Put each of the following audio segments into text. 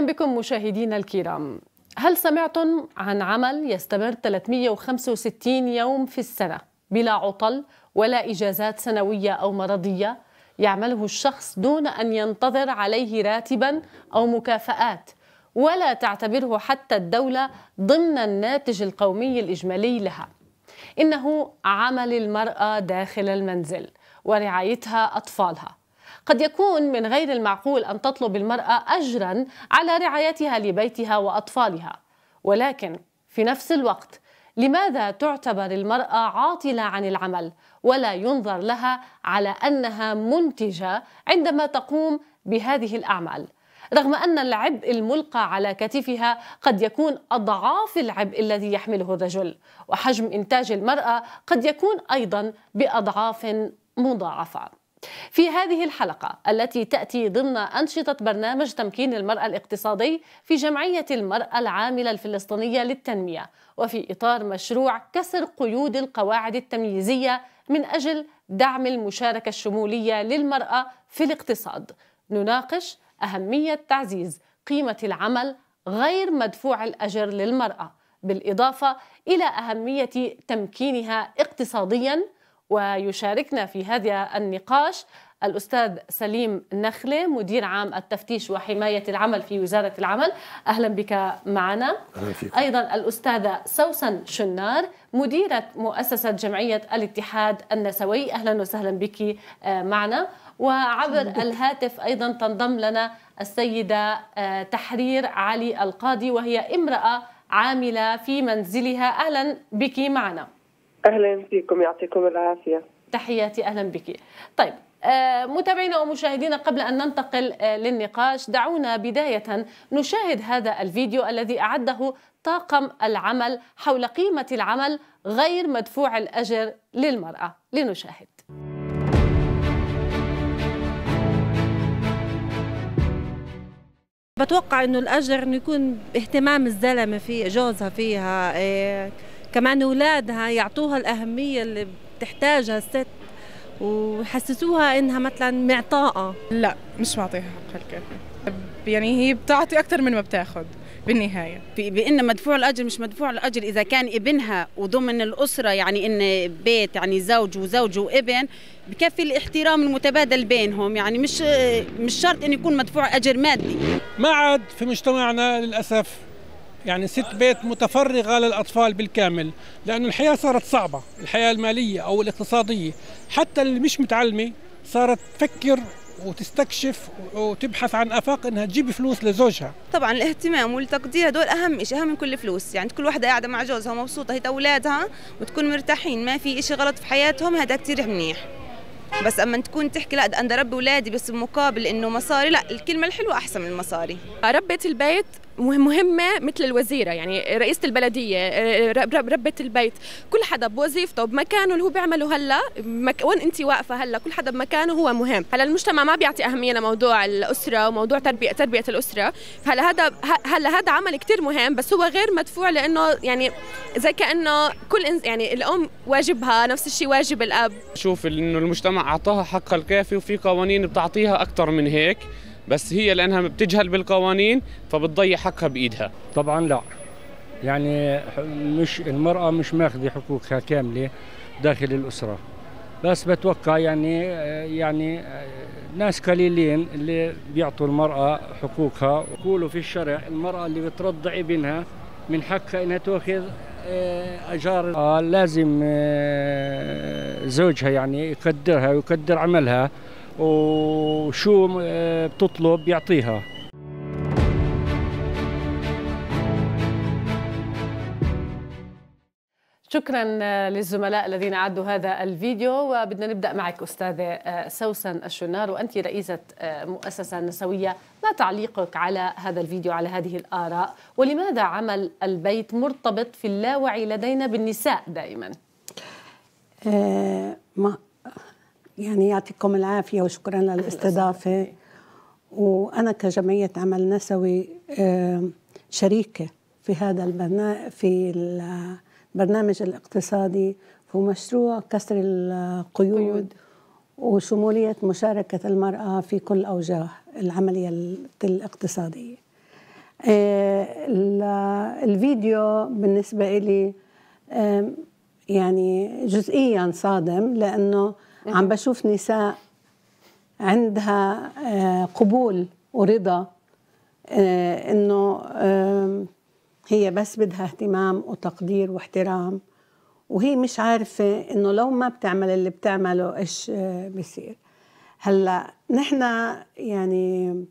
أهلا بكم مشاهدينا الكرام هل سمعتم عن عمل يستمر 365 يوم في السنة بلا عطل ولا إجازات سنوية أو مرضية يعمله الشخص دون أن ينتظر عليه راتبا أو مكافآت ولا تعتبره حتى الدولة ضمن الناتج القومي الإجمالي لها إنه عمل المرأة داخل المنزل ورعايتها أطفالها قد يكون من غير المعقول أن تطلب المرأة أجرا على رعايتها لبيتها وأطفالها ولكن في نفس الوقت لماذا تعتبر المرأة عاطلة عن العمل ولا ينظر لها على أنها منتجة عندما تقوم بهذه الأعمال؟ رغم أن العبء الملقى على كتفها قد يكون أضعاف العبء الذي يحمله الرجل وحجم إنتاج المرأة قد يكون أيضا بأضعاف مضاعفة في هذه الحلقة التي تأتي ضمن أنشطة برنامج تمكين المرأة الاقتصادي في جمعية المرأة العاملة الفلسطينية للتنمية وفي إطار مشروع كسر قيود القواعد التمييزية من أجل دعم المشاركة الشمولية للمرأة في الاقتصاد نناقش أهمية تعزيز قيمة العمل غير مدفوع الأجر للمرأة بالإضافة إلى أهمية تمكينها اقتصادياً ويشاركنا في هذا النقاش الأستاذ سليم نخلة مدير عام التفتيش وحماية العمل في وزارة العمل أهلا بك معنا أهلا فيك. أيضا الأستاذة سوسن شنار مديرة مؤسسة جمعية الاتحاد النسوي أهلا وسهلا بك آه، معنا وعبر الهاتف أيضا تنضم لنا السيدة آه، تحرير علي القاضي وهي امرأة عاملة في منزلها أهلا بك معنا اهلا فيكم يعطيكم العافيه تحياتي اهلا بك طيب آه، متابعينا ومشاهدينا قبل أن ننتقل آه، للنقاش دعونا بداية نشاهد هذا الفيديو الذي أعده طاقم العمل حول قيمة العمل غير مدفوع الأجر للمرأة لنشاهد بتوقع انه الاجر انه يكون اهتمام الزلمه فيه جوزها فيها إيه كمان اولادها يعطوها الاهميه اللي بتحتاجها الست ويحسسوها انها مثلا معطاءه لا مش معطيها حقها الكافي يعني هي بتعطي اكثر من ما بتاخذ بالنهايه بان مدفوع الاجر مش مدفوع الاجر اذا كان ابنها وضمن الاسره يعني ان بيت يعني زوج وزوج وابن بكفي الاحترام المتبادل بينهم يعني مش مش شرط انه يكون مدفوع اجر مادي ما عاد في مجتمعنا للاسف يعني ست بيت متفرغة للأطفال بالكامل لأنه الحياة صارت صعبة الحياة المالية أو الاقتصادية حتى اللي مش متعلمة صارت تفكر وتستكشف وتبحث عن افاق انها تجيب فلوس لزوجها طبعا الاهتمام والتقدير هدول اهم شيء اهم من كل فلوس يعني كل وحده قاعده مع جوزها ومبسوطه هي اولادها وتكون مرتاحين ما في شيء غلط في حياتهم هذا كثير منيح بس اما تكون تحكي لا بدي اربي اولادي بس بمقابل انه مصاري لا الكلمه الحلوه احسن من المصاري ربيت البيت مهمه مثل الوزيره يعني رئيسه البلديه آه، ربه البيت كل حدا بوظيفته بمكانه اللي هو بيعمله هلا وين انت واقفه هلا كل حدا بمكانه هو مهم هلا المجتمع ما بيعطي اهميه لموضوع الاسره وموضوع تربيه تربيه الاسره هلا هذا هلا هذا عمل كثير مهم بس هو غير مدفوع لانه يعني زي كانه كل إنز... يعني الام واجبها نفس الشيء واجب الاب شوف انه المجتمع اعطاها حقها الكافي وفي قوانين بتعطيها اكثر من هيك بس هي لانها بتجهل بالقوانين فبتضيع حقها بايدها طبعا لا يعني مش المراه مش ماخذه حقوقها كامله داخل الاسره بس بتوقع يعني يعني ناس قليلين اللي بيعطوا المرأة حقوقها يقولوا في الشرع المرأة اللي بترضع ابنها من حقها انها تاخذ آه، اجار آه، لازم آه، زوجها يعني يقدرها ويقدر عملها وشو آه، بتطلب يعطيها شكرا آه، للزملاء الذين عدوا هذا الفيديو وبدنا نبدا معك استاذه آه، سوسن الشنار وانت رئيسه مؤسسه نسويه ما تعليقك على هذا الفيديو على هذه الاراء ولماذا عمل البيت مرتبط في اللاوعي لدينا بالنساء دائما ما يعني يعطيكم العافية وشكرا للاستضافة وأنا كجمعية عمل نسوي شريكة في هذا البرنامج في البرنامج الاقتصادي ومشروع كسر القيود وشمولية مشاركة المرأة في كل أوجه العملية الاقتصادية آه، الفيديو بالنسبة لي يعني جزئيا صادم لأنه نعم. عم بشوف نساء عندها آه، قبول ورضا آه، انه هي بس بدها اهتمام وتقدير واحترام وهي مش عارفة إنه لو ما بتعمل اللي بتعمله إيش آه، بصير هلا نحن يعني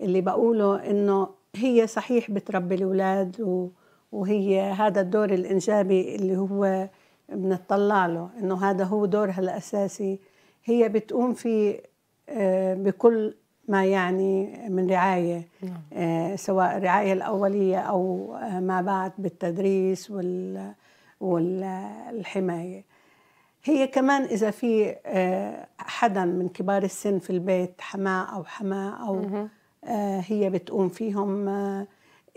اللي بقوله إنه هي صحيح بتربي الأولاد وهي هذا الدور الإنجابي اللي هو بنطلع له انه هذا هو دورها الاساسي هي بتقوم فيه آه، بكل ما يعني من رعايه نعم. آه، سواء الرعايه الاوليه او آه، ما بعد بالتدريس وال والحمايه هي كمان اذا في حدا من كبار السن في البيت حماه او حماه او هي بتقوم فيهم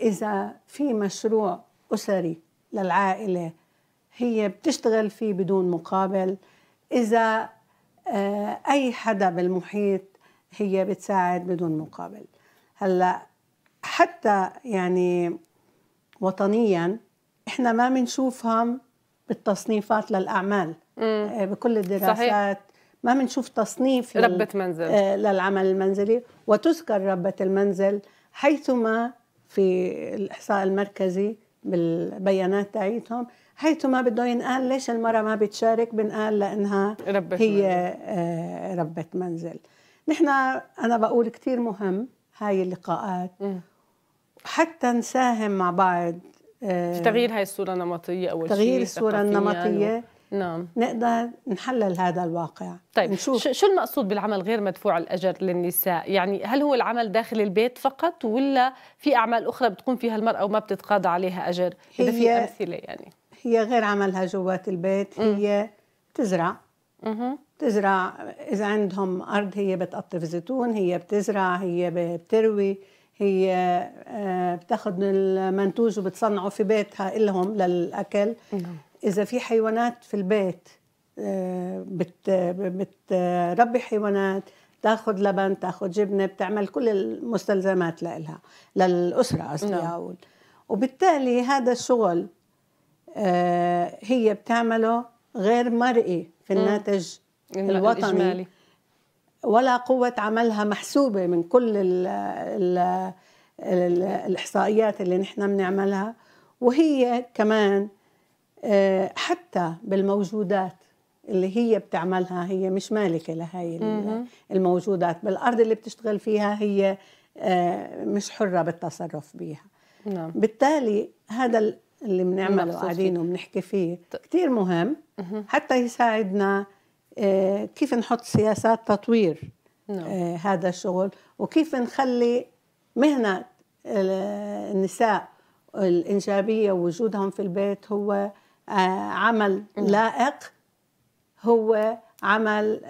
اذا في مشروع اسري للعائله هي بتشتغل فيه بدون مقابل إذا آه، أي حدا بالمحيط هي بتساعد بدون مقابل هلا حتى يعني وطنيا احنا ما بنشوفهم بالتصنيفات للاعمال مم. آه، بكل الدراسات صحيح. ما بنشوف تصنيف ربة منزل آه، للعمل المنزلي وتذكر ربة المنزل حيثما في الإحصاء المركزي بالبيانات تاعيتهم حيث ما بده ينقال ليش المرأة ما بتشارك بنقال لأنها ربت هي منزل. آه، ربة منزل نحن أنا بقول كتير مهم هاي اللقاءات م. حتى نساهم مع بعض في آه، تغيير هاي الصورة النمطية أول تغيير شيء تغيير الصورة النمطية نعم نقدر نحلل هذا الواقع طيب نشوف. شو المقصود بالعمل غير مدفوع الأجر للنساء يعني هل هو العمل داخل البيت فقط ولا في أعمال أخرى بتقوم فيها المرأة وما بتتقاضى عليها أجر إذا في أمثلة يعني هي غير عملها جوات البيت هي بتزرع بتزرع اذا عندهم ارض هي بتقطف زيتون هي بتزرع هي بتروي هي آه، بتاخذ المنتوج وبتصنعه في بيتها لهم للاكل نعم. اذا في حيوانات في البيت آه، بت بتربي حيوانات تاخذ لبن تاخذ جبنه بتعمل كل المستلزمات لها للاسره قصدي نعم. وبالتالي هذا الشغل آه، هي بتعمله غير مرئي في الناتج الوطني الإجمالي. ولا قوة عملها محسوبة من كل الـ الـ الـ الإحصائيات اللي نحن بنعملها وهي كمان آه، حتى بالموجودات اللي هي بتعملها هي مش مالكة لهي الموجودات بالأرض اللي بتشتغل فيها هي آه، مش حرة بالتصرف بيها نعم. بالتالي هذا اللي بنعمله قاعدين وبنحكي فيه كثير مهم حتى يساعدنا آه، كيف نحط سياسات تطوير نعم. آه، هذا الشغل وكيف نخلي مهنة آه، النساء الإنجابية وجودهم في البيت هو عمل نعم. لائق هو عمل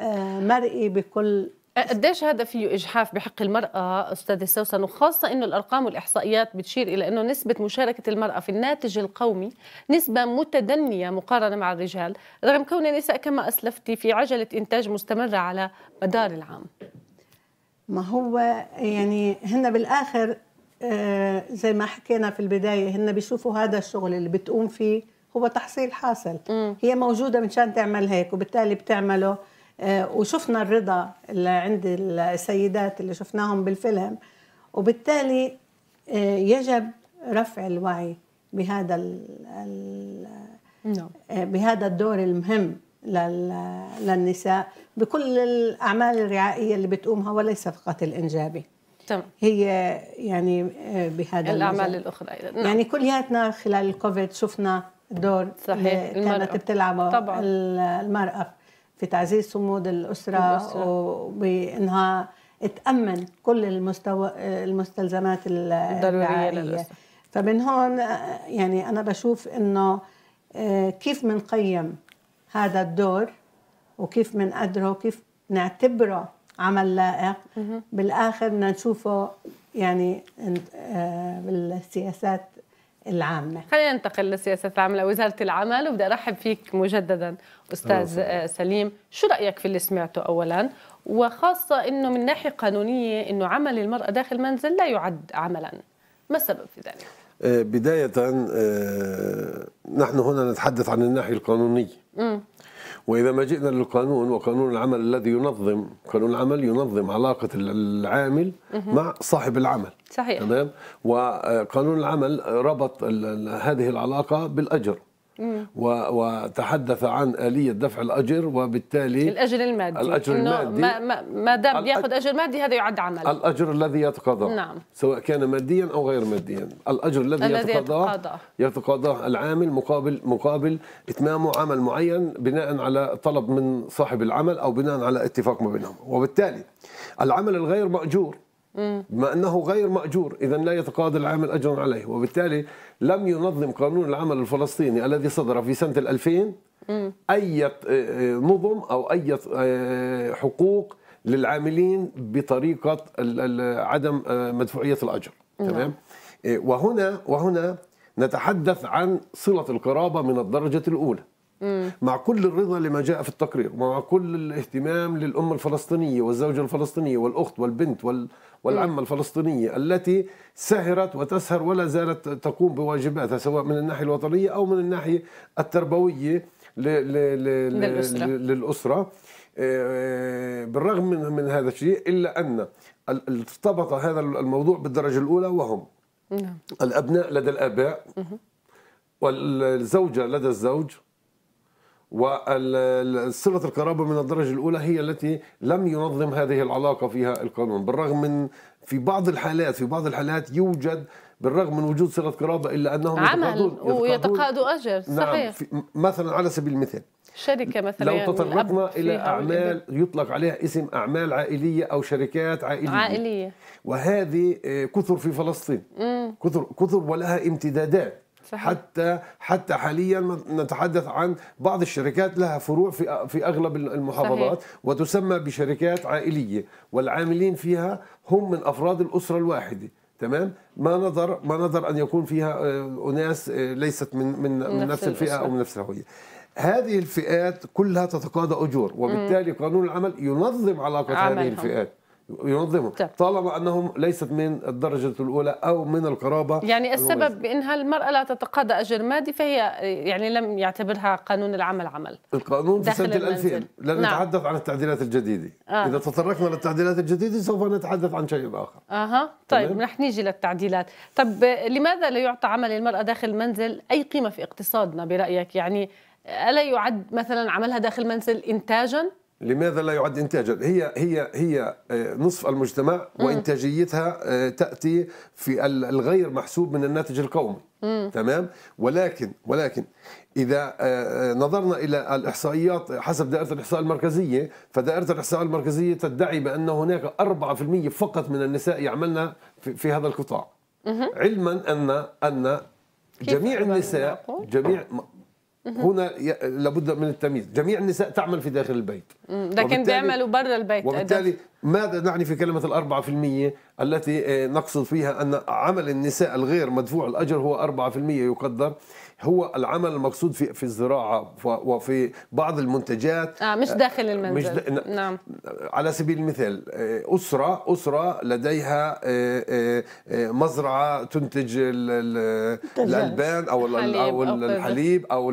مرئي بكل قديش هذا فيه اجحاف بحق المراه استاذه سوسن وخاصه انه الارقام والاحصائيات بتشير الى انه نسبه مشاركه المراه في الناتج القومي نسبه متدنيه مقارنه مع الرجال رغم كون النساء كما اسلفتي في عجله انتاج مستمره على مدار العام ما هو يعني هن بالاخر آه، زي ما حكينا في البدايه هن بيشوفوا هذا الشغل اللي بتقوم فيه هو تحصيل حاصل م. هي موجوده مشان تعمل هيك وبالتالي بتعمله آه، وشفنا الرضا اللي عند السيدات اللي شفناهم بالفيلم وبالتالي آه، يجب رفع الوعي بهذا ال نعم. آه، بهذا الدور المهم للنساء بكل الأعمال الرعائية اللي بتقومها وليس فقط الإنجابي تمام هي يعني بهذا الاعمال الاخرى ايضا نعم. يعني كلياتنا خلال الكوفيد شفنا دور صحيح كانت بتلعبه طبعا المراه في تعزيز صمود الأسرة, الأسرة. وبأنها تأمن كل المستوى المستلزمات الضرورية للأسرة فمن هون يعني أنا بشوف إنه آه، كيف منقيم هذا الدور وكيف منقدره وكيف نعتبره عمل لائق بالآخر بدنا نشوفه يعني آه، بالسياسات العامة خلينا ننتقل للسياسة العامة لوزارة العمل وبدي أرحب فيك مجددا أستاذ أوه. سليم شو رأيك في اللي سمعته أولا وخاصة أنه من ناحية قانونية أنه عمل المرأة داخل المنزل لا يعد عملا ما السبب في ذلك؟ آه، بداية آه، نحن هنا نتحدث عن الناحية القانونية م. وإذا ما جئنا للقانون وقانون العمل الذي ينظم قانون العمل ينظم علاقة العامل مع صاحب العمل صحيح تمام وقانون العمل ربط هذه العلاقة بالأجر وتحدث عن آلية دفع الأجر وبالتالي الأجر المادي الأجر المادي ما, ما دام بياخذ أجر مادي هذا يعد عمل الأجر الذي يتقاضاه نعم سواء كان ماديا أو غير ماديا الأجر الذي يتقاضاه يتقاضاه العامل مقابل مقابل إتمامه عمل معين بناء على طلب من صاحب العمل أو بناء على اتفاق ما بينهم وبالتالي العمل الغير مأجور بما انه غير ماجور اذا لا يتقاضى العامل اجرا عليه وبالتالي لم ينظم قانون العمل الفلسطيني الذي صدر في سنه 2000 اي نظم او اي حقوق للعاملين بطريقه عدم مدفوعيه الاجر نعم. تمام وهنا وهنا نتحدث عن صله القرابه من الدرجه الاولى مع كل الرضا لما جاء في التقرير ومع كل الاهتمام للأم الفلسطينية والزوجة الفلسطينية والأخت والبنت وال... والعامة الفلسطينية التي سهرت وتسهر ولا زالت تقوم بواجباتها سواء من الناحية الوطنية أو من الناحية التربوية للأسرة, للأسرة. آه، بالرغم من من هذا الشيء الا ان ارتبط هذا الموضوع بالدرجه الاولى وهم نعم. الابناء لدى الاباء والزوجه لدى الزوج وصلة القرابة من الدرجة الأولى هي التي لم ينظم هذه العلاقة فيها القانون بالرغم من في بعض الحالات في بعض الحالات يوجد بالرغم من وجود صلة قرابة إلا أنهم عمل يتقاضون ويتقاضوا أجر صحيح نعم مثلا على سبيل المثال شركة مثلا لو تطرقنا إلى أعمال يطلق عليها اسم أعمال عائلية أو شركات عائلية عائلية وهذه آه، كثر في فلسطين كثر كثر ولها امتدادات صحيح. حتى حتى حاليا نتحدث عن بعض الشركات لها فروع في في اغلب المحافظات صحيح. وتسمى بشركات عائليه والعاملين فيها هم من افراد الاسره الواحده تمام ما نظر ما نظر ان يكون فيها آه، اناس آه، ليست من من من, من نفس الفئه الأسرة. او من نفس الهويه هذه الفئات كلها تتقاضى اجور وبالتالي قانون العمل ينظم علاقه هذه الفئات ينظموا طيب. طالما انهم ليست من الدرجه الاولى او من القرابه يعني السبب المميزة. بانها المراه لا تتقاضى اجر مادي فهي يعني لم يعتبرها قانون العمل عمل القانون في سنه 2000 لن نعم. نتحدث عن التعديلات الجديده آه. اذا تطرقنا للتعديلات الجديده سوف نتحدث عن شيء اخر اها طيب رح نيجي للتعديلات طب لماذا لا يعطى عمل المراه داخل المنزل اي قيمه في اقتصادنا برايك يعني الا يعد مثلا عملها داخل المنزل انتاجا لماذا لا يعد انتاجا هي هي هي آه، نصف المجتمع وانتاجيتها آه، تاتي في الغير محسوب من الناتج القومي تمام ولكن ولكن اذا آه، نظرنا الى الاحصائيات حسب دائره الاحصاء المركزيه فدائره الاحصاء المركزيه تدعي بان هناك 4% فقط من النساء يعملن في هذا القطاع علما ان ان جميع النساء جميع هنا لابد من التمييز جميع النساء تعمل في داخل البيت لكن بيعملوا برا البيت وبالتالي ماذا نعني في كلمة الأربعة في المية التي آه، نقصد فيها أن عمل النساء الغير مدفوع الأجر هو أربعة في المية يقدر هو العمل المقصود في في الزراعه وفي بعض المنتجات آه مش آه، داخل المنزل مش دا نعم على سبيل المثال آه، اسره اسره لديها آه، مزرعه تنتج الالبان او الحليب او الحليب او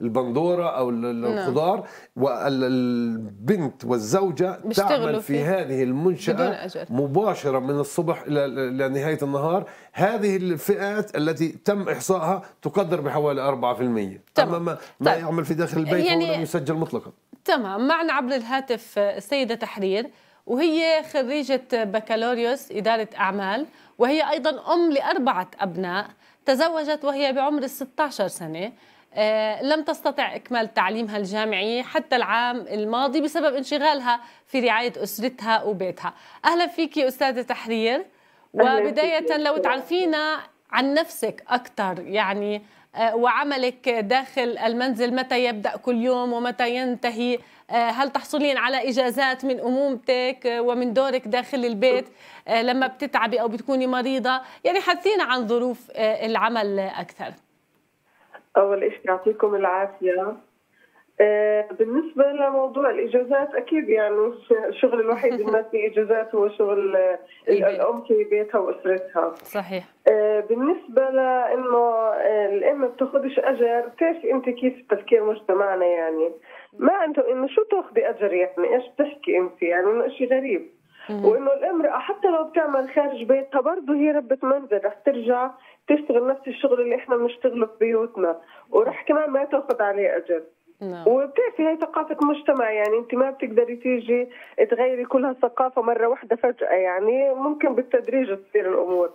البندوره او نعم. الخضار نعم. والبنت والزوجه تعمل في هذه المنشاه مباشره من الصبح الى نهايه النهار هذه الفئات التي تم احصائها تقدر بحوالي حوالي 4% تمام. أما ما, ما طيب. يعمل في داخل البيت يعني... ولا يسجل مطلقا تمام معنا عبر الهاتف السيدة تحرير وهي خريجة بكالوريوس إدارة أعمال وهي أيضا أم لأربعة أبناء تزوجت وهي بعمر 16 سنة آه، لم تستطع إكمال تعليمها الجامعي حتى العام الماضي بسبب انشغالها في رعاية أسرتها وبيتها أهلا فيك أستاذة تحرير وبداية لو تعرفينا عن نفسك أكثر يعني وعملك داخل المنزل متى يبدأ كل يوم ومتى ينتهي آه، هل تحصلين على إجازات من أمومتك ومن دورك داخل البيت آه، لما بتتعبي أو بتكوني مريضة يعني حثينا عن ظروف آه، العمل أكثر أول شيء يعطيكم العافية آه، بالنسبة لموضوع الإجازات أكيد يعني الشغل الوحيد اللي ما فيه إجازات هو شغل الأم في بيتها وأسرتها صحيح آه، بالنسبة لأنه آه، الأم ما بتاخذش أجر كيف أنت كيف تفكير مجتمعنا يعني ما أنتم إنه شو تاخذي أجر يعني إيش بتحكي أنت يعني إنه شيء غريب وانه الامراه حتى لو بتعمل خارج بيتها برضه هي ربة منزل رح ترجع تشتغل نفس الشغل اللي احنا بنشتغله في بيوتنا ورح كمان ما تاخذ عليه اجر نعم. وبتعرفي هي ثقافة مجتمع يعني أنت ما بتقدري تيجي تغيري كل هالثقافة مرة واحدة فجأة يعني ممكن بالتدريج تصير الأمور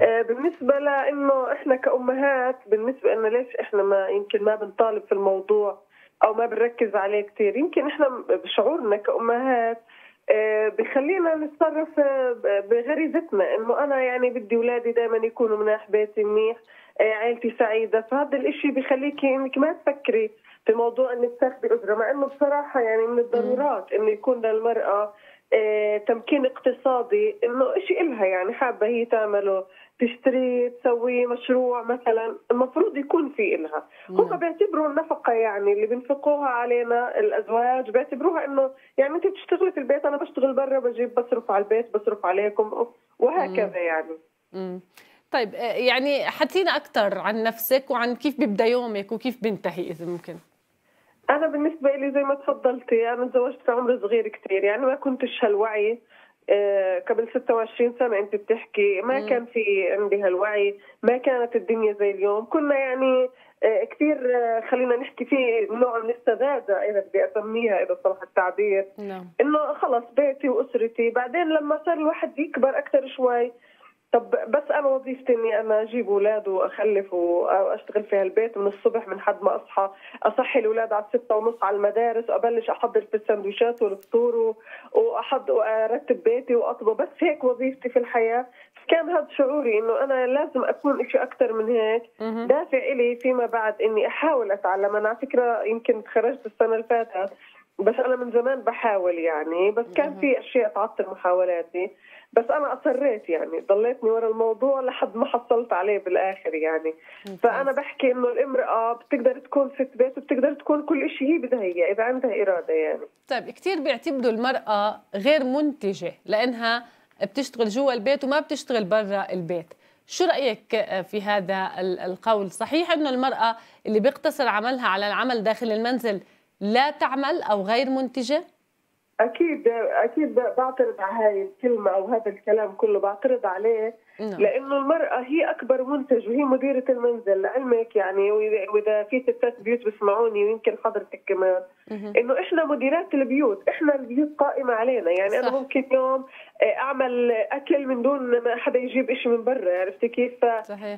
آه، بالنسبة لأنه إحنا كأمهات بالنسبة لنا ليش إحنا ما يمكن ما بنطالب في الموضوع أو ما بنركز عليه كثير يمكن إحنا بشعورنا كأمهات آه، بخلينا نتصرف آه، بغريزتنا انه انا يعني بدي اولادي دائما يكونوا مناح بيتي منيح عائلتي سعيده فهذا الاشي بخليكي انك ما تفكري في موضوع انك تاخذي اجره مع انه بصراحه يعني من الضرورات انه يكون للمراه آه، تمكين اقتصادي انه شيء إلها يعني حابه هي تعمله تشتري تسوي مشروع مثلا المفروض يكون في إلها هم بيعتبروا النفقة يعني اللي بينفقوها علينا الأزواج بيعتبروها إنه يعني أنت بتشتغلي في البيت أنا بشتغل برا بجيب بصرف على البيت بصرف عليكم وهكذا يعني مم. طيب آه، يعني حكينا أكثر عن نفسك وعن كيف بيبدأ يومك وكيف بينتهي إذا ممكن أنا بالنسبة لي زي ما تفضلتي أنا تزوجت في عمر صغير كثير يعني ما كنتش هالوعي آه، قبل 26 سنة أنت بتحكي ما كان في عندي هالوعي ما كانت الدنيا زي اليوم كنا يعني آه، كثير آه، خلينا نحكي في نوع من السذاجة إذا بدي أسميها إذا صلح التعبير نعم. إنه خلص بيتي وأسرتي بعدين لما صار الواحد يكبر أكثر شوي طب بس انا وظيفتي اني انا اجيب اولاد واخلف واشتغل في هالبيت من الصبح من حد ما اصحى اصحي الاولاد على الستة ونص على المدارس وابلش احضر في السندويشات والفطور واحض وارتب بيتي واطبخ بس هيك وظيفتي في الحياه كان هذا شعوري انه انا لازم اكون شيء اكثر من هيك دافع الي فيما بعد اني احاول اتعلم انا على فكره يمكن تخرجت السنه اللي فاتت بس انا من زمان بحاول يعني بس كان في اشياء تعطل محاولاتي بس انا اصريت يعني ضليتني ورا الموضوع لحد ما حصلت عليه بالاخر يعني فانا بحكي انه الامراه بتقدر تكون ست بيت وبتقدر تكون كل شيء هي بدها اياه اذا عندها اراده يعني طيب كثير بيعتمدوا المراه غير منتجه لانها بتشتغل جوا البيت وما بتشتغل برا البيت شو رأيك في هذا القول؟ صحيح أنه المرأة اللي بيقتصر عملها على العمل داخل المنزل لا تعمل او غير منتجه؟ اكيد اكيد بعترض على هاي الكلمه او هذا الكلام كله بعترض عليه نعم. لانه المراه هي اكبر منتج وهي مديره المنزل لعلمك يعني واذا في ستات بيوت بسمعوني ويمكن حضرتك كمان انه احنا مديرات البيوت احنا البيوت قائمه علينا يعني صح. انا ممكن يوم آه، اعمل اكل من دون ما حدا يجيب شيء من برا عرفتي كيف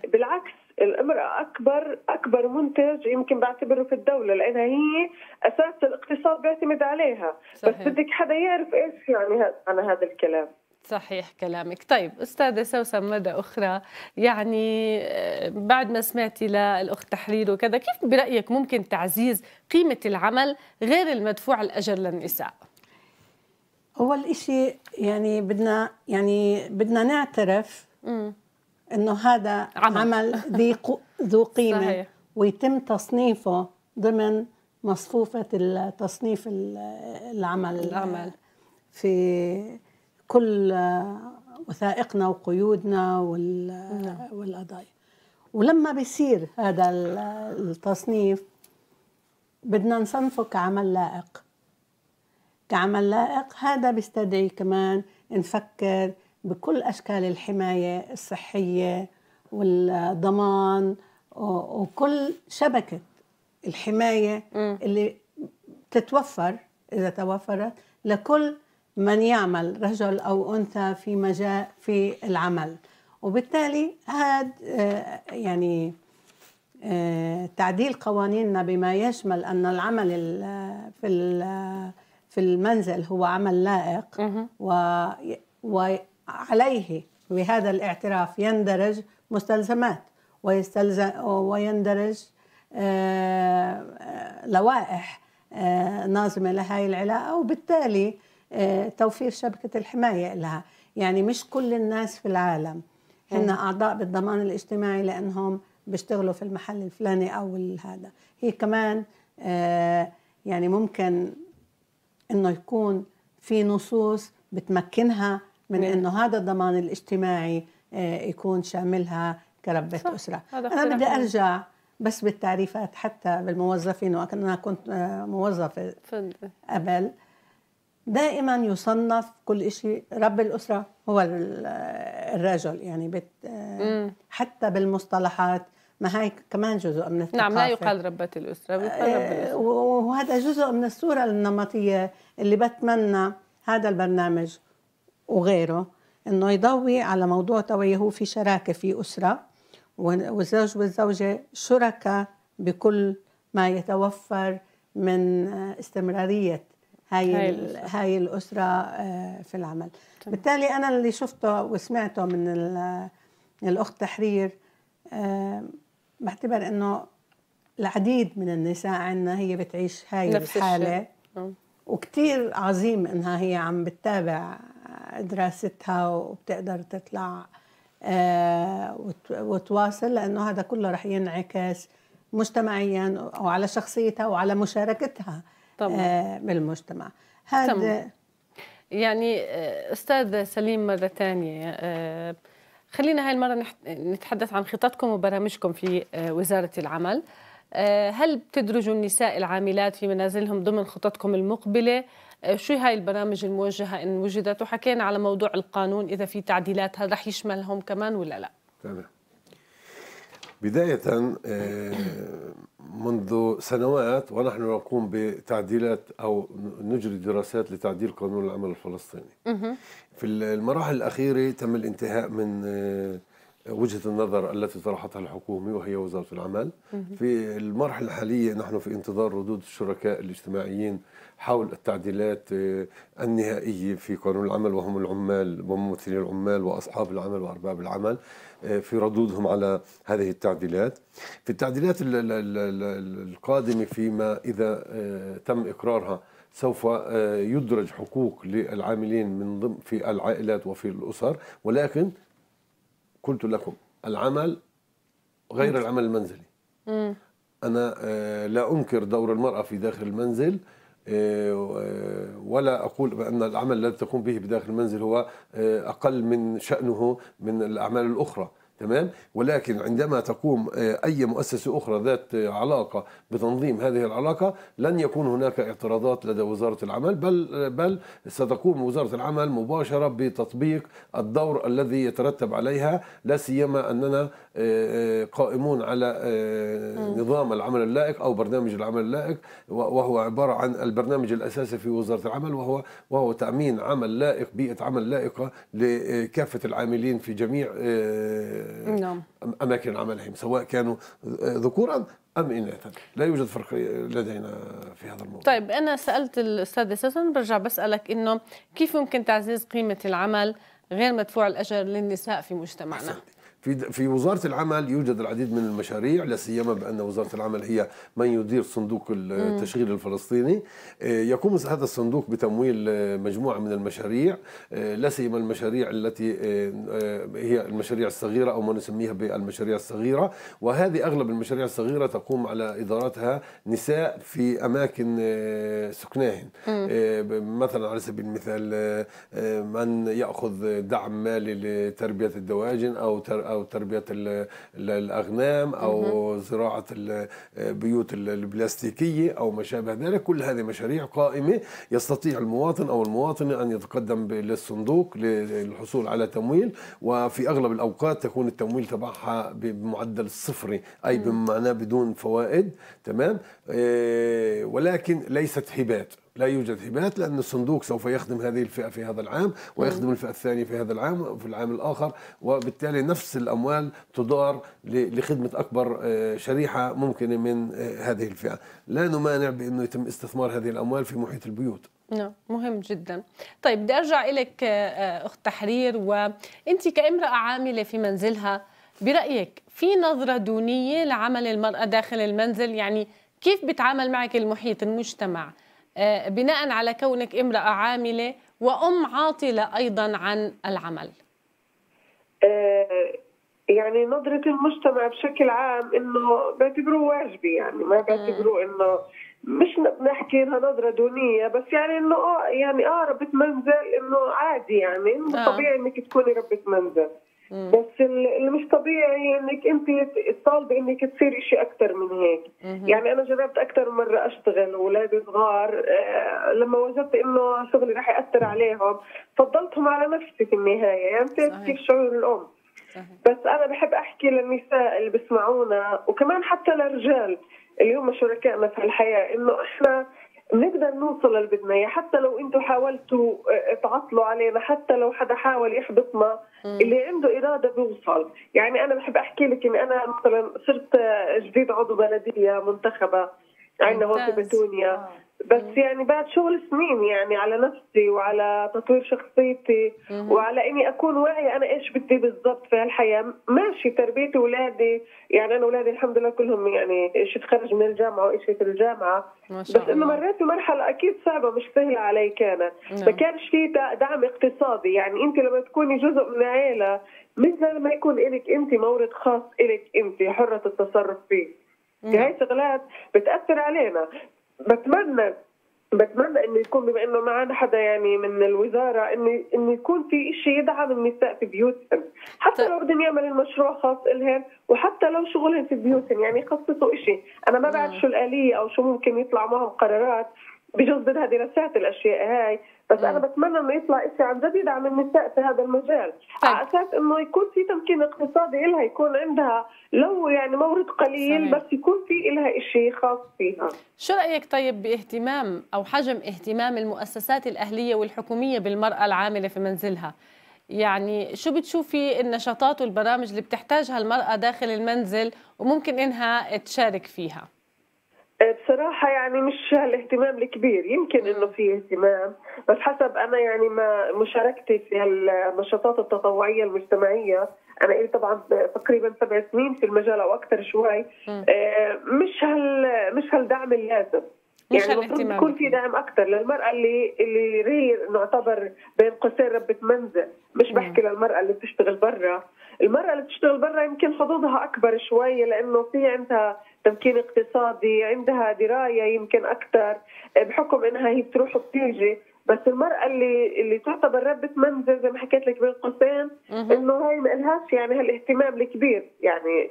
بالعكس الامراه اكبر اكبر منتج يمكن بعتبره في الدوله لانها هي اساس الاقتصاد بيعتمد عليها صحيح. بس بدك حدا يعرف ايش يعني عن هذا الكلام صحيح كلامك طيب أستاذة سوسن مدى أخرى يعني آه، بعد ما سمعتي للأخت تحرير وكذا كيف برأيك ممكن تعزيز قيمة العمل غير المدفوع الأجر للنساء؟ أول إشي يعني بدنا يعني بدنا نعترف إنه هذا عمل, عمل ذي ذو قيمة صحيح. ويتم تصنيفه ضمن مصفوفة التصنيف العمل العمل في كل وثائقنا وقيودنا والقضايا نعم. ولما بيصير هذا التصنيف بدنا نصنفه كعمل لائق كعمل لائق هذا بيستدعي كمان نفكر بكل أشكال الحماية الصحية والضمان وكل شبكة الحماية اللي تتوفر إذا توفرت لكل من يعمل رجل أو أنثى في مجال في العمل وبالتالي هذا آه، يعني آه، تعديل قوانيننا بما يشمل أن العمل في في المنزل هو عمل لائق و وعليه بهذا الاعتراف يندرج مستلزمات ويستلزم ويندرج آه، لوائح ناظمة لهذه العلاقة وبالتالي آه، توفير شبكة الحماية لها يعني مش كل الناس في العالم هن أعضاء بالضمان الاجتماعي لأنهم بيشتغلوا في المحل الفلاني أو هذا هي كمان آه، يعني ممكن أنه يكون في نصوص بتمكنها من أنه هذا الضمان الاجتماعي آه، يكون شاملها كربة صح. أسرة أنا بدي يعني. أرجع بس بالتعريفات حتى بالموظفين وأنا كنت موظفة قبل دائما يصنف كل شيء رب الأسرة هو الرجل يعني بت حتى بالمصطلحات ما هي كمان جزء من الثقافة نعم لا يقال ربة الأسرة يقال رب آه، الأسرة وهذا جزء من الصورة النمطية اللي بتمنى هذا البرنامج وغيره انه يضوي على موضوع توي هو في شراكه في اسره والزوج والزوجه شركاء بكل ما يتوفر من آه، استمراريه هاي هاي الأسرة, آه، في العمل بالتالي أنا اللي شفته وسمعته من الأخت تحرير بعتبر أنه العديد من النساء عندنا هي بتعيش هاي نفس الحالة الشيء. آه. وكتير عظيم أنها هي عم بتتابع دراستها وبتقدر تطلع آه، وتواصل لأنه هذا كله رح ينعكس مجتمعيا وعلى شخصيتها وعلى مشاركتها طبعا. آه، بالمجتمع هذا يعني آه، استاذ سليم مره ثانيه آه، خلينا هاي المره نتحدث عن خططكم وبرامجكم في وزاره العمل هل بتدرجوا النساء العاملات في منازلهم ضمن خططكم المقبله شو هاي البرامج الموجهه ان وجدت وحكينا على موضوع القانون اذا في تعديلات هل رح يشملهم كمان ولا لا تمام بداية آه، منذ سنوات ونحن نقوم بتعديلات أو نجري دراسات لتعديل قانون العمل الفلسطيني في المراحل الأخيرة تم الانتهاء من آه، وجهه النظر التي طرحتها الحكومه وهي وزاره العمل في المرحله الحاليه نحن في انتظار ردود الشركاء الاجتماعيين حول التعديلات آه، النهائيه في قانون العمل وهم العمال وممثلي العمال واصحاب العمل وارباب العمل آه، في ردودهم على هذه التعديلات في التعديلات القادمه فيما اذا آه، تم اقرارها سوف يدرج حقوق للعاملين من ضمن في العائلات وفي الاسر ولكن قلت لكم العمل غير العمل المنزلي مم. أنا آه، لا أنكر دور المرأة في داخل المنزل آه، آه، ولا أقول بأن العمل الذي تقوم به بداخل المنزل هو أقل من شأنه من الأعمال الأخرى تمام ولكن عندما تقوم آه، اي مؤسسه اخرى ذات علاقه بتنظيم هذه العلاقه لن يكون هناك اعتراضات لدى وزاره العمل بل آه، بل ستقوم وزاره العمل مباشره بتطبيق الدور الذي يترتب عليها لا سيما اننا آه، آه، قائمون على آه، نظام العمل اللائق او برنامج العمل اللائق وهو عباره عن البرنامج الاساسي في وزاره العمل وهو وهو تامين عمل لائق بيئه عمل لائقه لكافه العاملين في جميع نعم. اماكن عملهم سواء كانوا ذكورا ام اناثا لا يوجد فرق لدينا في هذا الموضوع طيب انا سالت الاستاذ اساسا برجع بسالك انه كيف ممكن تعزيز قيمه العمل غير مدفوع الاجر للنساء في مجتمعنا أحسنتي. في في وزاره العمل يوجد العديد من المشاريع لا سيما بان وزاره العمل هي من يدير صندوق التشغيل الفلسطيني آه، يقوم هذا الصندوق بتمويل آه، مجموعه من المشاريع آه، لا سيما المشاريع التي هي المشاريع الصغيره او ما نسميها بالمشاريع الصغيره وهذه اغلب المشاريع الصغيره تقوم على ادارتها نساء في اماكن سكناهن مثلا على سبيل المثال من ياخذ دعم مالي لتربيه الدواجن او او تربيه الاغنام او زراعه البيوت البلاستيكيه او ما شابه ذلك كل هذه مشاريع قائمه يستطيع المواطن او المواطنه ان يتقدم للصندوق للحصول على تمويل وفي اغلب الاوقات تكون التمويل تبعها بمعدل صفري اي بمعنى بدون فوائد تمام إيه، ولكن ليست هبات لا يوجد هبات لأن الصندوق سوف يخدم هذه الفئة في هذا العام ويخدم الفئة الثانية في هذا العام وفي العام الآخر وبالتالي نفس الأموال تدار لخدمة أكبر آه، شريحة ممكنة من آه، هذه الفئة لا نمانع بأنه يتم استثمار هذه الأموال في محيط البيوت نعم مهم جدا طيب بدي أرجع إليك آه، أخت تحرير وأنت كامرأة عاملة في منزلها برأيك في نظرة دونية لعمل المرأة داخل المنزل يعني كيف بتعامل معك المحيط المجتمع آه، بناء على كونك امرأة عاملة وأم عاطلة أيضا عن العمل آه، يعني نظرة المجتمع بشكل عام انه بعتبروه واجبي يعني ما بعتبروه آه. انه مش بنحكي لها نظرة دونية بس يعني انه اه يعني اه ربة منزل انه عادي يعني طبيعي انك تكوني ربة منزل بس اللي مش طبيعي انك انت طالبه انك تصير شيء اكثر من هيك مم. يعني انا جربت اكثر من مره اشتغل واولادي صغار آه، لما وجدت انه شغلي راح ياثر عليهم فضلتهم على نفسي في النهايه يعني بتعرف كيف شعور الام صحيح. بس انا بحب احكي للنساء اللي بيسمعونا وكمان حتى للرجال اللي هم شركائنا في الحياه انه احنا نقدر نوصل اللي بدنا اياه حتى لو انتم حاولتوا آه، تعطلوا علينا حتى لو حدا حاول يحبطنا اللي عنده اراده بيوصل يعني انا بحب احكي لك اني انا مثلا صرت آه، جديد عضو بلديه منتخبه عندنا هون في بتونيا بس يعني بعد شغل سنين يعني على نفسي وعلى تطوير شخصيتي وعلى اني اكون واعيه انا ايش بدي بالضبط في هالحياه ماشي تربيه اولادي يعني انا اولادي الحمد لله كلهم يعني ايش تخرج من الجامعه وايش في الجامعه بس انه مريت بمرحله اكيد صعبه مش سهله علي كانت نعم. ما كانش في دعم اقتصادي يعني انت لما تكوني جزء من عائله مثل لما يكون لك انت مورد خاص لك انت حره التصرف فيه نعم. هاي شغلات بتاثر علينا بتمنى بتمنى انه يكون بما انه معنا حدا يعني من الوزاره انه انه يكون في شيء يدعم النساء في بيوتهم، حتى طيب. لو بدهم يعمل المشروع خاص إلهن وحتى لو شغلهم في بيوتهم يعني يخصصوا شيء، انا ما بعرف شو الاليه او شو ممكن يطلع معهم قرارات بجوز بدها دراسات الاشياء هاي بس انا بتمنى انه يطلع شيء عن جد يدعم النساء في هذا المجال طيب. على اساس انه يكون في تمكين اقتصادي لها يكون عندها لو يعني مورد قليل صحيح. بس يكون في لها شيء خاص فيها شو رايك طيب باهتمام او حجم اهتمام المؤسسات الاهليه والحكوميه بالمراه العامله في منزلها يعني شو بتشوفي النشاطات والبرامج اللي بتحتاجها المرأة داخل المنزل وممكن إنها تشارك فيها؟ بصراحة يعني مش هالاهتمام الكبير يمكن انه في اهتمام بس حسب انا يعني ما مشاركتي في النشاطات التطوعية المجتمعية انا إيه طبعا تقريبا سبع سنين في المجال او اكثر شوي آه، مش هال مش هالدعم اللازم مش يعني المفروض يكون في دعم اكثر للمراه اللي اللي هي نعتبر بين قوسين ربة منزل مش بحكي للمراه اللي بتشتغل برا المراه اللي بتشتغل برا يمكن حظوظها اكبر شوي لانه في عندها تمكين اقتصادي عندها دراية يمكن أكثر بحكم إنها هي بتروح وبتيجي بس المرأة اللي اللي تعتبر ربة منزل زي ما حكيت لك بين قوسين انه هاي ما لهاش يعني هالاهتمام الكبير يعني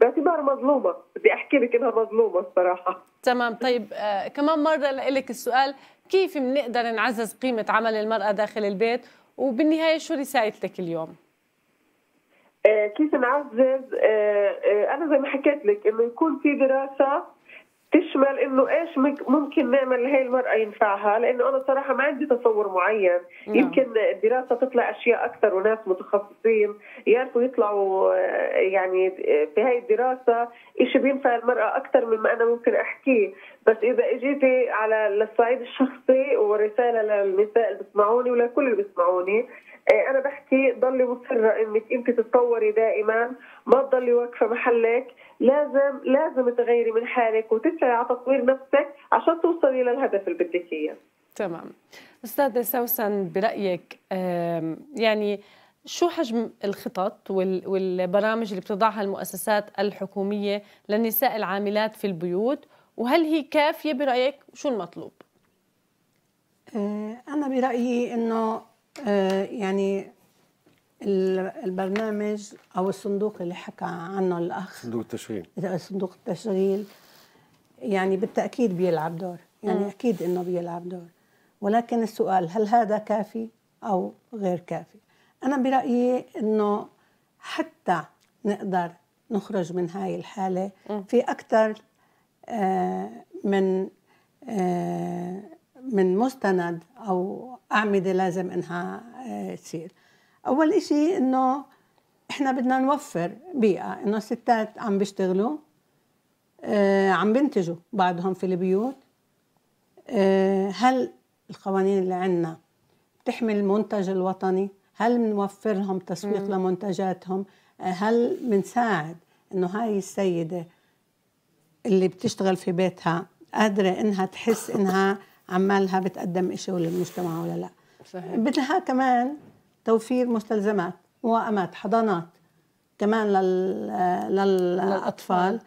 باعتبار مظلومة بدي احكي لك انها مظلومة الصراحة تمام طيب آه كمان مرة لك السؤال كيف بنقدر نعزز قيمة عمل المرأة داخل البيت وبالنهاية شو رسالتك اليوم؟ آه، كيف نعزز آه، آه، انا زي ما حكيت لك انه يكون في دراسه تشمل انه ايش ممكن نعمل لهي المراه ينفعها لانه انا صراحه ما عندي تصور معين نعم. يمكن الدراسه تطلع اشياء اكثر وناس متخصصين يعرفوا يطلعوا يعني بهي الدراسه شيء بينفع المراه اكثر مما انا ممكن احكيه بس اذا اجيتي على الصعيد الشخصي ورساله للنساء اللي بيسمعوني ولكل اللي بيسمعوني إيه، انا بحكي ضلي مصره انك انت تتطوري دائما ما تضلي واقفه محلك لازم لازم تغيري من حالك وتسعي على تطوير نفسك عشان توصلي للهدف اللي بدك اياه تمام استاذه سوسن برايك يعني شو حجم الخطط والبرامج اللي بتضعها المؤسسات الحكوميه للنساء العاملات في البيوت وهل هي كافيه برايك شو المطلوب آه، انا برايي انه آه، يعني البرنامج او الصندوق اللي حكى عنه الاخ صندوق التشغيل صندوق التشغيل يعني بالتاكيد بيلعب دور يعني م. آه. اكيد انه بيلعب دور ولكن السؤال هل هذا كافي او غير كافي انا برايي انه حتى نقدر نخرج من هاي الحاله م. في اكثر آه، من من مستند او اعمده لازم انها آه، تصير اول إشي انه احنا بدنا نوفر بيئه انه الستات عم بيشتغلوا آه، عم بينتجوا بعضهم في البيوت آه، هل القوانين اللي عندنا بتحمي المنتج الوطني هل بنوفر لهم تسويق لمنتجاتهم هل بنساعد انه هاي السيده اللي بتشتغل في بيتها قادره انها تحس انها عمالها بتقدم شيء للمجتمع ولا لا صحيح بدها كمان توفير مستلزمات موائمات حضانات كمان لل... لل... للأطفال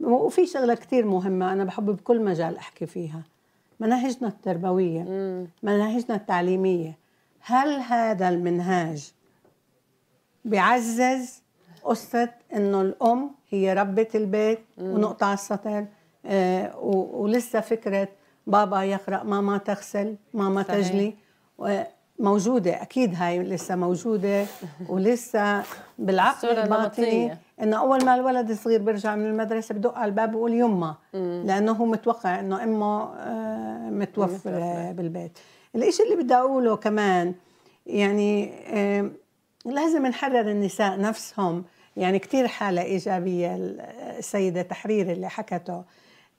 وفي شغلة كتير مهمة أنا بحب بكل مجال أحكي فيها مناهجنا التربوية مناهجنا التعليمية هل هذا المنهاج بيعزز قصة إنه الأم هي ربة البيت ونقطة على السطر آه ولسه فكرة بابا يقرأ ماما تغسل ماما صحيح. تجلي موجودة أكيد هاي لسه موجودة ولسه بالعقل الباطني إنه أول ما الولد الصغير بيرجع من المدرسة بدق على الباب بقول يما لأنه هو متوقع إنه أمه آه، متوفرة بالبيت الإشي اللي بدي أقوله كمان يعني لازم نحرر النساء نفسهم يعني كتير حالة إيجابية السيدة تحرير اللي حكته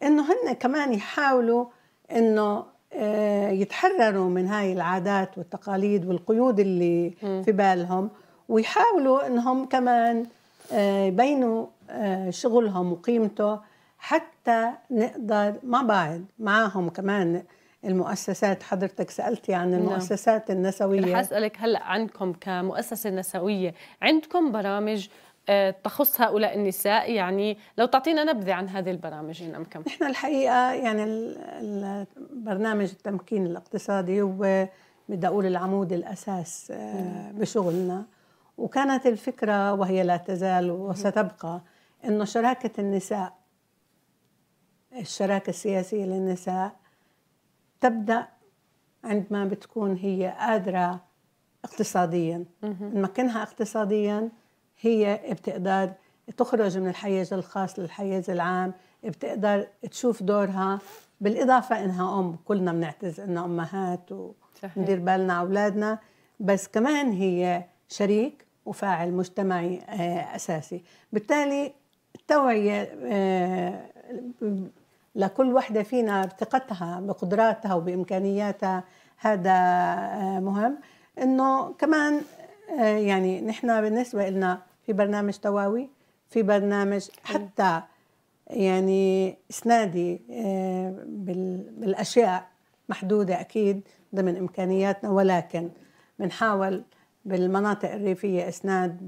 إنه هن كمان يحاولوا انه آه، يتحرروا من هاي العادات والتقاليد والقيود اللي م. في بالهم ويحاولوا انهم كمان آه، يبينوا آه، شغلهم وقيمته حتى نقدر مع بعض معاهم كمان المؤسسات حضرتك سألتي عن نعم. المؤسسات النسوية رح أسألك هلأ عنكم كمؤسسة نسوية عندكم برامج آه، تخص هؤلاء النساء يعني لو تعطينا نبذة عن هذه البرامج إن أمكن نحن الحقيقة يعني برنامج التمكين الاقتصادي هو بدي أقول العمود الأساس آه، بشغلنا وكانت الفكرة وهي لا تزال وستبقى أنه شراكة النساء الشراكة السياسية للنساء تبدأ عندما بتكون هي قادرة اقتصاديا نمكنها اقتصاديا هي بتقدر تخرج من الحيز الخاص للحيز العام بتقدر تشوف دورها بالإضافة إنها أم كلنا بنعتز إنها أمهات وندير بالنا على أولادنا بس كمان هي شريك وفاعل مجتمعي آه، أساسي بالتالي التوعية آه، لكل وحدة فينا بثقتها بقدراتها وبإمكانياتها هذا آه، مهم إنه كمان آه، يعني نحن بالنسبة لنا في برنامج تواوي في برنامج حتى يعني اسنادي آه، بالاشياء محدوده اكيد ضمن امكانياتنا ولكن بنحاول بالمناطق الريفيه اسناد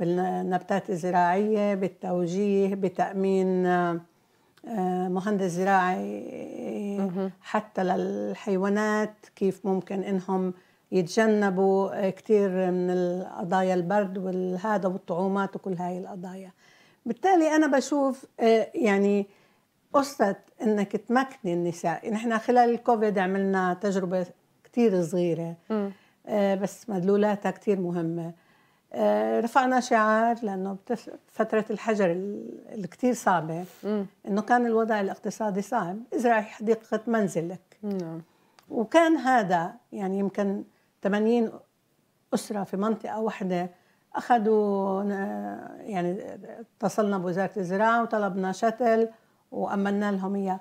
بالنباتات الزراعيه بالتوجيه بتامين آه، مهندس زراعي حتى للحيوانات كيف ممكن انهم يتجنبوا آه، كثير من القضايا البرد والهذا والطعومات وكل هاي القضايا بالتالي انا بشوف آه، يعني قصة انك تمكني النساء نحن خلال الكوفيد عملنا تجربة كثير صغيرة آه، بس مدلولاتها كثير مهمة رفعنا شعار لانه فتره الحجر اللي كثير صعبه انه كان الوضع الاقتصادي صعب ازرعي حديقه منزلك نعم وكان هذا يعني يمكن 80 أسرة في منطقة واحدة أخذوا يعني اتصلنا بوزارة الزراعة وطلبنا شتل وأمنا لهم إياه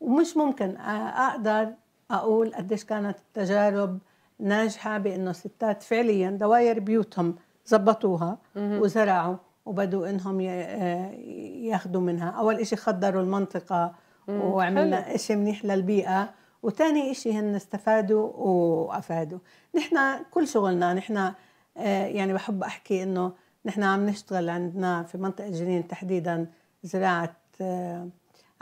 ومش ممكن أقدر أقول قديش كانت التجارب ناجحة بأنه الستات فعليا دواير بيوتهم زبطوها وزرعوا وبدوا انهم آه، ياخذوا منها اول شيء خضروا المنطقه وعملنا شيء منيح للبيئه وتاني إشي هن استفادوا وأفادوا نحن كل شغلنا نحن آه، يعني بحب أحكي إنه نحن عم نشتغل عندنا في منطقة جنين تحديدا زراعة آه،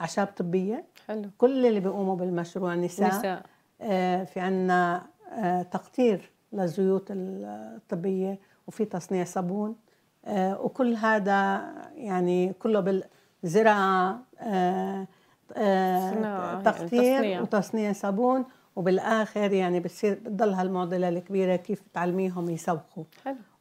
أعشاب طبية حلو. كل اللي بيقوموا بالمشروع نساء, نساء. آه، في عنا تقطير للزيوت الطبية وفي تصنيع صابون وكل هذا يعني كله بالزراعة آه، يعني تقطير يعني وتصنيع صابون وبالاخر يعني بتصير بتضل هالمعضله الكبيره كيف تعلميهم يسوقوا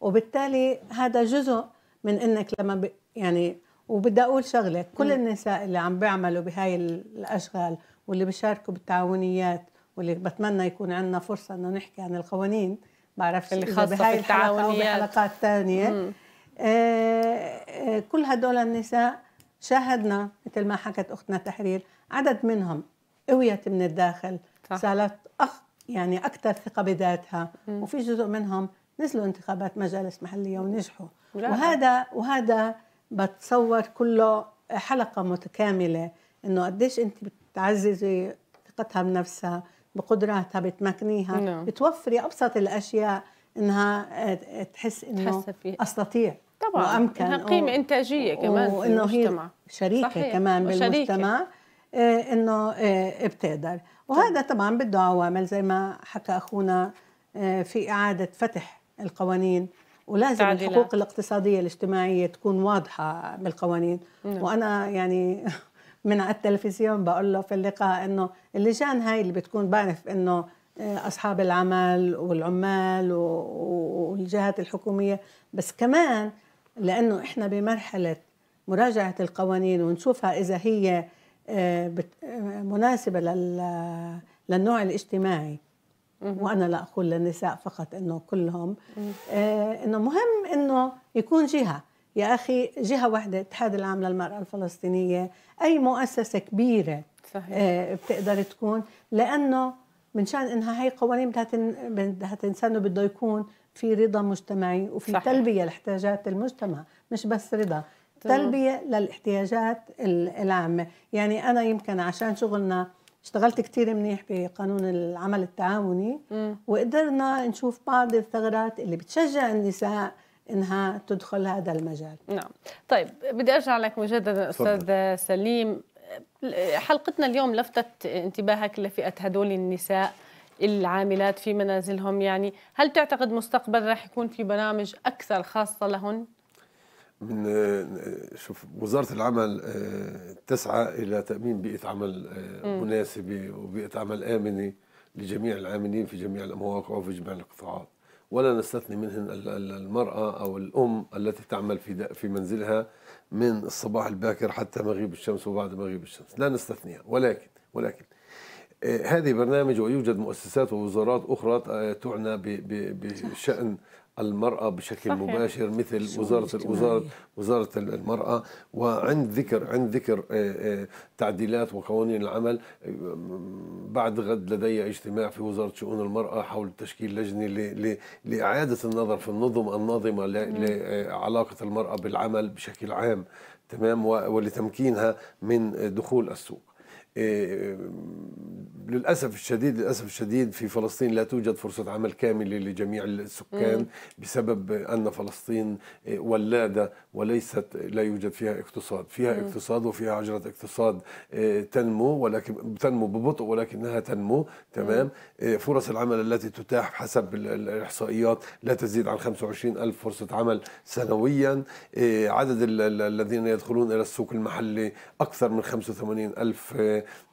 وبالتالي هذا جزء من انك لما ب... يعني وبدي اقول شغله كل النساء اللي عم بيعملوا بهاي الاشغال واللي بيشاركوا بالتعاونيات واللي بتمنى يكون عندنا فرصه انه نحكي عن القوانين بعرفش اللي خاصه بهاي التعاونيات او بحلقات ثانيه آه آه كل هدول النساء شاهدنا مثل ما حكت اختنا تحرير عدد منهم قويت من الداخل صارت أخ يعني اكثر ثقه بذاتها وفي جزء منهم نزلوا انتخابات مجالس محليه ونجحوا جاهد. وهذا وهذا بتصور كله حلقه متكامله انه قديش انت بتعززي ثقتها بنفسها بقدراتها بتمكنيها نعم. بتوفري ابسط الاشياء انها آه، تحس انه استطيع طبعا وامكن لها قيمه و... انتاجيه كمان وانه هي شريكه صحيح. كمان بالمجتمع آه انه آه، ابتدر بتقدر وهذا طبعا بده عوامل زي ما حكى اخونا آه، في اعاده فتح القوانين ولازم تعديلات. الحقوق الاقتصاديه الاجتماعيه تكون واضحه بالقوانين نعم. وانا يعني من على التلفزيون بقول له في اللقاء انه اللجان هاي اللي بتكون بعرف انه آه، اصحاب العمل والعمال والجهات الحكوميه بس كمان لانه احنا بمرحله مراجعه القوانين ونشوفها اذا هي آه، آه، مناسبه للنوع الاجتماعي وانا لا اقول للنساء فقط انه كلهم آه، انه مهم انه يكون جهه يا اخي جهه واحده الاتحاد العام للمراه الفلسطينيه اي مؤسسه كبيره صحيح. بتقدر تكون لانه من شان انها هي قوانين بدها بدها تنسن بده يكون في رضا مجتمعي وفي صحيح. تلبيه لاحتياجات المجتمع مش بس رضا تلبيه للاحتياجات العامه يعني انا يمكن عشان شغلنا اشتغلت كثير منيح بقانون العمل التعاوني م. وقدرنا نشوف بعض الثغرات اللي بتشجع النساء انها تدخل هذا المجال نعم طيب بدي ارجع لك مجددا استاذ سليم حلقتنا اليوم لفتت انتباهك لفئه هدول النساء العاملات في منازلهم يعني هل تعتقد مستقبل راح يكون في برامج أكثر خاصة لهن؟ من شوف وزارة العمل آه، تسعى إلى تأمين بيئة عمل آه، مناسبة وبيئة عمل آمنة لجميع العاملين في جميع المواقع وفي جميع القطاعات ولا نستثني منهم المرأة أو الأم التي تعمل في في منزلها من الصباح الباكر حتى مغيب الشمس وبعد مغيب الشمس لا نستثنيها ولكن ولكن هذه برنامج ويوجد مؤسسات ووزارات أخرى آه، تعنى بشأن المرأة بشكل صحيح. مباشر مثل وزارة الوزاره وزارة المرأة وعند ذكر عند ذكر آه، آه، تعديلات وقوانين العمل بعد غد لدي اجتماع في وزارة شؤون المرأة حول تشكيل لجنة لإعادة النظر في النظم الناظمة لعلاقة المرأة بالعمل بشكل عام تمام ولتمكينها من دخول السوق آه، للاسف الشديد للاسف الشديد في فلسطين لا توجد فرصه عمل كامله لجميع السكان بسبب ان فلسطين آه، ولاده وليست لا يوجد فيها اقتصاد، فيها اقتصاد وفيها عجله اقتصاد آه، تنمو ولكن تنمو ببطء ولكنها تنمو تمام فرص العمل التي تتاح حسب الاحصائيات لا تزيد عن 25 ألف فرصه عمل سنويا عدد الذين يدخلون الى السوق المحلي اكثر من 85 ألف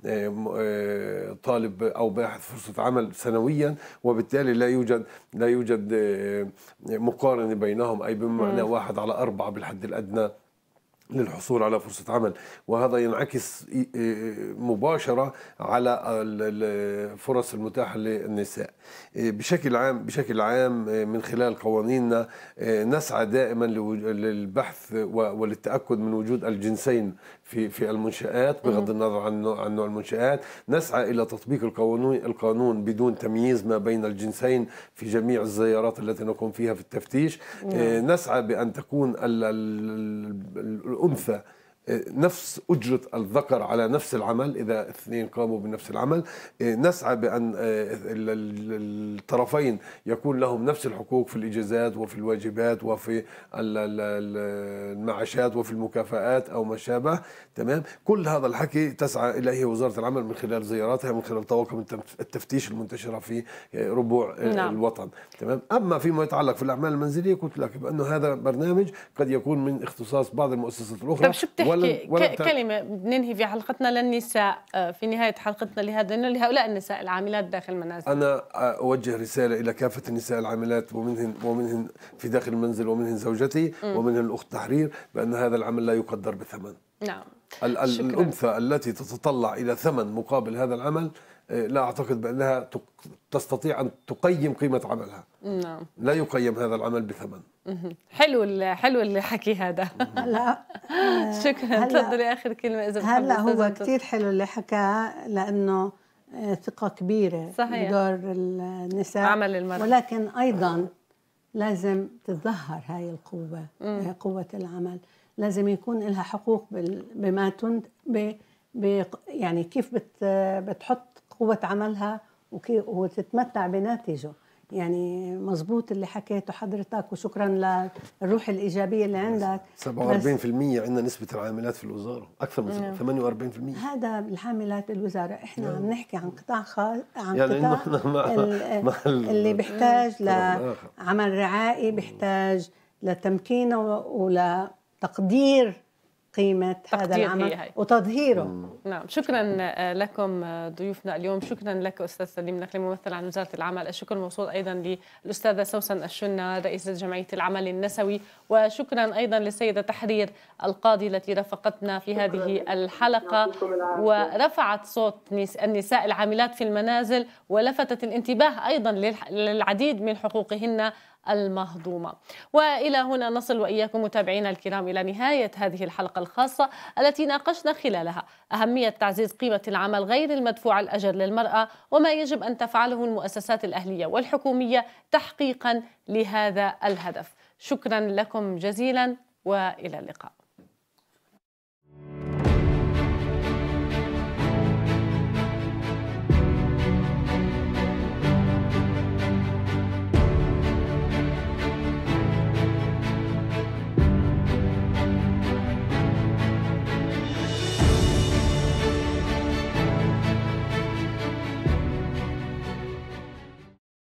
آه، آه، آه، طالب او باحث فرصه عمل سنويا وبالتالي لا يوجد لا يوجد مقارنه بينهم اي بمعنى واحد على اربعه بالحد الادنى للحصول على فرصة عمل وهذا ينعكس مباشرة على الفرص المتاحة للنساء بشكل عام بشكل عام من خلال قوانيننا نسعى دائما للبحث والتأكد من وجود الجنسين في في المنشآت بغض النظر عن عن نوع المنشآت، نسعى إلى تطبيق القانون القانون بدون تمييز ما بين الجنسين في جميع الزيارات التي نقوم فيها في التفتيش، نعم. آه، نسعى بأن تكون الأنثى نفس أجرة الذكر على نفس العمل إذا اثنين قاموا بنفس العمل إيه، نسعى بأن إيه، الطرفين يكون لهم نفس الحقوق في الإجازات وفي الواجبات وفي المعاشات وفي المكافآت أو ما شابه تمام كل هذا الحكي تسعى إليه وزارة العمل من خلال زياراتها من خلال طواقم التفتيش المنتشرة في إيه، ربوع نعم. الوطن تمام أما فيما يتعلق في الأعمال المنزلية قلت لك بأنه هذا برنامج قد يكون من اختصاص بعض المؤسسات الأخرى طيب، ولا, ولا كلمه ننهي في حلقتنا للنساء آه، في نهايه حلقتنا لهذا لهؤلاء النساء العاملات داخل المنازل انا اوجه رساله الى كافه النساء العاملات ومنهن ومنهن في داخل المنزل ومنهن زوجتي ومنهن الاخت تحرير بان هذا العمل لا يقدر بثمن نعم الانثى التي تتطلع الى ثمن مقابل هذا العمل إيه، لا اعتقد بانها تستطيع ان تقيم قيمه عملها نعم لا يقيم هذا العمل بثمن حلو حلو الحكي هذا هلا شكرا تفضلي اخر كلمه اذا هلا هو كثير حلو اللي حكاه لانه آه، ثقه كبيره صحيح بدور النساء عمل المرأة ولكن ايضا لازم تتظهر هاي القوه هاي آه، قوه العمل لازم يكون لها حقوق بما تند ب يعني كيف بتحط قوة عملها وتتمتع بناتجه يعني مزبوط اللي حكيته حضرتك وشكرا للروح الإيجابية اللي عندك 47% عندنا نسبة العاملات في الوزارة أكثر من 48% آه. هذا العاملات بالوزارة إحنا عم نحكي عن قطاع خاص عن يعني قطاع مع مع اللي بيحتاج لعمل رعائي بيحتاج لتمكينه ولتقدير قيمة هذا العمل وتظهيره مم. نعم شكرا لكم ضيوفنا اليوم شكرا لك أستاذ سليم نقلي ممثل عن وزارة العمل الشكر موصول أيضا للأستاذة سوسن الشنة رئيسة جمعية العمل النسوي وشكرا أيضا للسيدة تحرير القاضي التي رافقتنا في هذه الحلقة ورفعت صوت النساء العاملات في المنازل ولفتت الانتباه أيضا للعديد من حقوقهن المهضومة وإلى هنا نصل وإياكم متابعينا الكرام إلى نهاية هذه الحلقة الخاصة التي ناقشنا خلالها أهمية تعزيز قيمة العمل غير المدفوع الأجر للمرأة وما يجب أن تفعله المؤسسات الأهلية والحكومية تحقيقا لهذا الهدف شكرا لكم جزيلا والى اللقاء